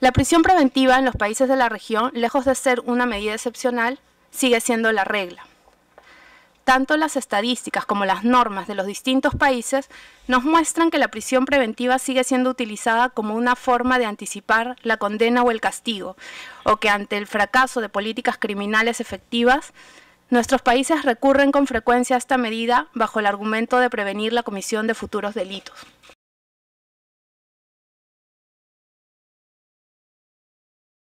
La prisión preventiva en los países de la región, lejos de ser una medida excepcional, sigue siendo la regla. Tanto las estadísticas como las normas de los distintos países nos muestran que la prisión preventiva sigue siendo utilizada como una forma de anticipar la condena o el castigo, o que ante el fracaso de políticas criminales efectivas, nuestros países recurren con frecuencia a esta medida bajo el argumento de prevenir la comisión de futuros delitos.